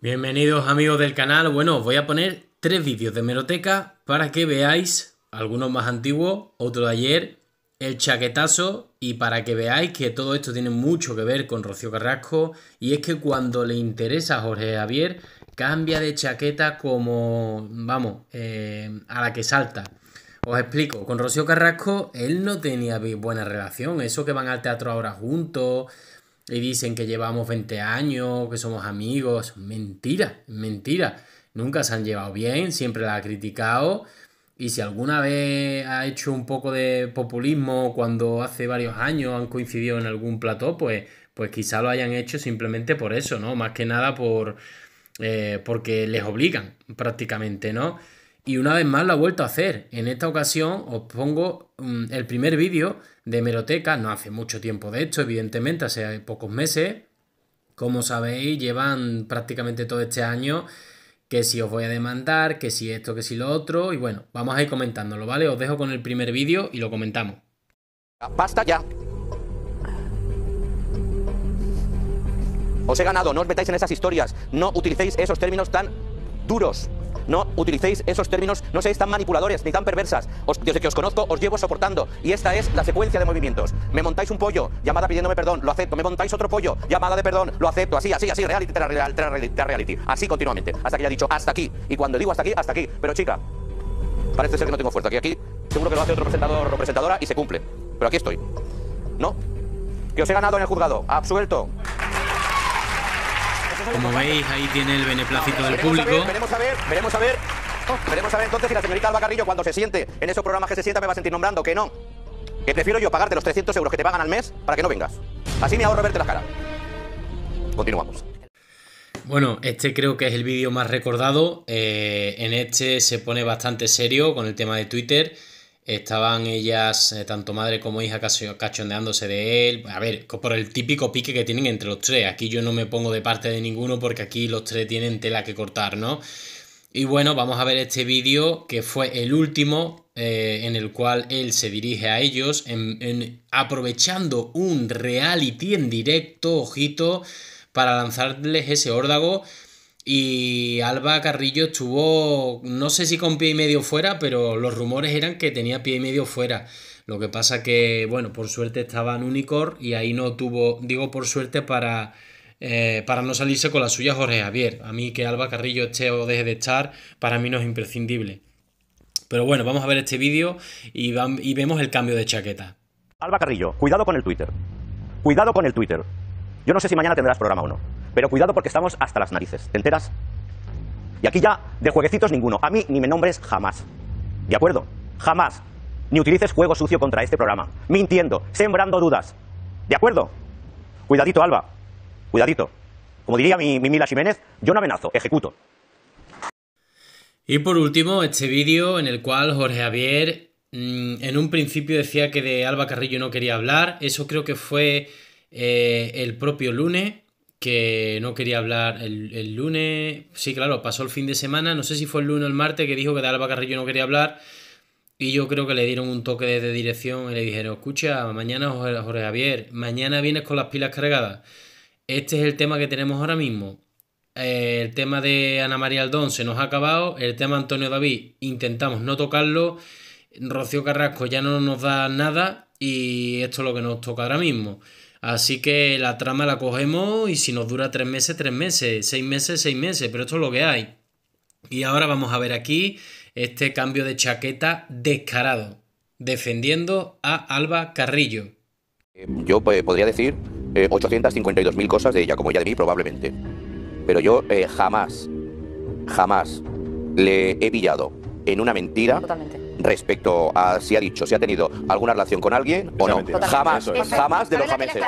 Bienvenidos amigos del canal. Bueno, os voy a poner tres vídeos de meroteca para que veáis algunos más antiguos, otro de ayer, el chaquetazo y para que veáis que todo esto tiene mucho que ver con Rocío Carrasco y es que cuando le interesa a Jorge Javier cambia de chaqueta como, vamos, eh, a la que salta. Os explico, con Rocío Carrasco él no tenía buena relación, eso que van al teatro ahora juntos, y dicen que llevamos 20 años, que somos amigos. Mentira, mentira. Nunca se han llevado bien, siempre la ha criticado. Y si alguna vez ha hecho un poco de populismo cuando hace varios años han coincidido en algún plató, pues, pues quizá lo hayan hecho simplemente por eso, ¿no? Más que nada por, eh, porque les obligan prácticamente, ¿no? Y una vez más lo ha vuelto a hacer. En esta ocasión os pongo mm, el primer vídeo de Meroteca, no hace mucho tiempo de hecho, evidentemente, hace pocos meses. Como sabéis, llevan prácticamente todo este año que si os voy a demandar, que si esto, que si lo otro. Y bueno, vamos a ir comentándolo, ¿vale? Os dejo con el primer vídeo y lo comentamos. ¡Basta ya! Os he ganado, no os metáis en esas historias, no utilicéis esos términos tan duros. No utilicéis esos términos, no seáis tan manipuladores ni tan perversas. desde que os conozco, os llevo soportando. Y esta es la secuencia de movimientos. Me montáis un pollo, llamada pidiéndome perdón, lo acepto. Me montáis otro pollo, llamada de perdón, lo acepto. Así, así, así, reality reality, reality. Así continuamente. Hasta que ya he dicho, hasta aquí. Y cuando digo hasta aquí, hasta aquí. Pero chica, parece ser que no tengo fuerza. Aquí, aquí seguro que lo hace otro presentador o presentadora y se cumple. Pero aquí estoy. ¿No? Que os he ganado en el juzgado. Absuelto. Como veis, ahí tiene el beneplácito del público. veremos a ver, veremos a ver. veremos a ver entonces si la señorita Alba Carrillo, cuando se siente en esos programas que se sienta, me va a sentir nombrando que no. Que prefiero yo pagarte los 300 euros que te pagan al mes para que no vengas. Así me ahorro verte la cara. Continuamos. Bueno, este creo que es el vídeo más recordado. Eh, en este se pone bastante serio con el tema de Twitter. Estaban ellas, eh, tanto madre como hija, cachondeándose de él. A ver, por el típico pique que tienen entre los tres. Aquí yo no me pongo de parte de ninguno porque aquí los tres tienen tela que cortar, ¿no? Y bueno, vamos a ver este vídeo que fue el último eh, en el cual él se dirige a ellos aprovechando un reality en directo, ojito, para lanzarles ese órdago y Alba Carrillo estuvo, no sé si con pie y medio fuera, pero los rumores eran que tenía pie y medio fuera. Lo que pasa que, bueno, por suerte estaba en Unicorn y ahí no tuvo, digo por suerte para, eh, para no salirse con la suya Jorge Javier. A mí que Alba Carrillo esté o deje de estar, para mí no es imprescindible. Pero bueno, vamos a ver este vídeo y, y vemos el cambio de chaqueta. Alba Carrillo, cuidado con el Twitter. Cuidado con el Twitter. Yo no sé si mañana tendrás programa o no. Pero cuidado porque estamos hasta las narices. ¿Te enteras? Y aquí ya de jueguecitos ninguno. A mí ni me nombres jamás. ¿De acuerdo? Jamás. Ni utilices juego sucio contra este programa. Mintiendo, sembrando dudas. ¿De acuerdo? Cuidadito, Alba. Cuidadito. Como diría mi, Mila Jiménez, yo no amenazo, ejecuto. Y por último, este vídeo en el cual Jorge Javier mm, en un principio decía que de Alba Carrillo no quería hablar. Eso creo que fue eh, el propio lunes que no quería hablar el, lunes. Sí, claro, pasó el fin de semana. No sé si fue el lunes o el martes que dijo que de Alba Carrillo no quería hablar. Y yo creo que le dieron un toque de, dirección y le dijeron, escucha, mañana Jorge, Javier, mañana vienes con las pilas cargadas. Este es el tema que tenemos ahora mismo. Eh, el tema de Ana María Aldón se nos ha acabado. El tema Antonio David, intentamos no tocarlo. Rocío Carrasco ya no nos da nada y esto es lo que nos toca ahora mismo. Así que la trama la cogemos y si nos dura tres meses, tres meses, seis meses, seis meses, pero esto es lo que hay. Y ahora vamos a ver aquí este cambio de chaqueta descarado, defendiendo a Alba Carrillo. Yo pues, podría decir 852.000 eh, cosas de ella, como ella de mí probablemente. Pero yo eh, jamás, jamás le he pillado en una mentira. Totalmente respecto a si ha dicho, si ha tenido alguna relación con alguien o no. Jamás, jamás de los jameses.